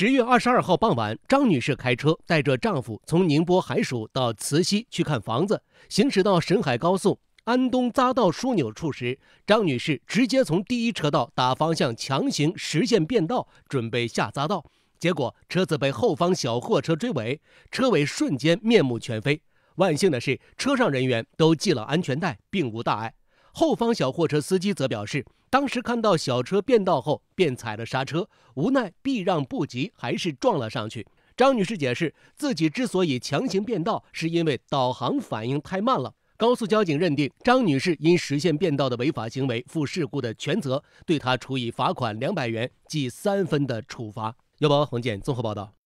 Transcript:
十月二十二号傍晚，张女士开车带着丈夫从宁波海曙到慈溪去看房子，行驶到沈海高速安东匝道枢纽处时，张女士直接从第一车道打方向，强行实现变道，准备下匝道，结果车子被后方小货车追尾，车尾瞬间面目全非。万幸的是，车上人员都系了安全带，并无大碍。后方小货车司机则表示。当时看到小车变道后，便踩了刹车，无奈避让不及，还是撞了上去。张女士解释，自己之所以强行变道，是因为导航反应太慢了。高速交警认定，张女士因实现变道的违法行为负事故的全责，对她处以罚款两百元、记三分的处罚。幺八黄健综合报道。